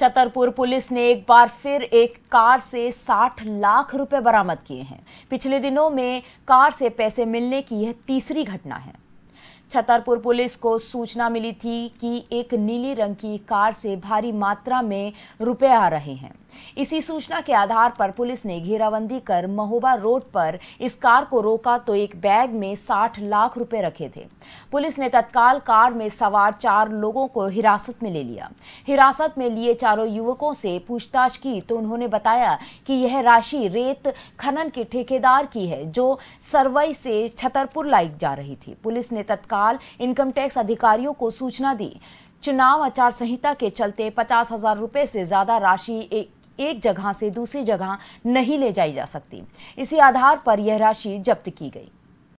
Chhatarpur police ने एक बार फिर एक कार से 60 लाख रुपए बरामद किए हैं पिछले दिनों में कार से पैसे मिलने की यह तीसरी घटना है छतरपुर पुलिस को सूचना मिली थी कि एक नीली रंग की कार से भारी मात्रा में रुपए आ रहे हैं इसी सूचना के आधार पर पुलिस ने घेराबंदी कर महोबा रोड पर इस कार को रोका तो एक बैग में 60 लाख रुपए रखे थे पुलिस ने तत्काल कार में सवार चार लोगों को हिरासत में ले लिया हिरासत में लिए चारों युवकों से पूछताछ की तो उन्होंने बताया कि यह राशि रेत खनन के ठेकेदार की है जो सरवई से छतरपुर लाई जा रही थी पुलिस ने तत्काल इनकम टैक्स अधिकारियों को सूचना दी चुनाव आचार संहिता के चलते पचास हजार रूपए से ज़्यादा राशि एक जगह से दूसरी जगह नहीं ले जाई जा सकती इसी आधार पर यह राशि जब्त की गई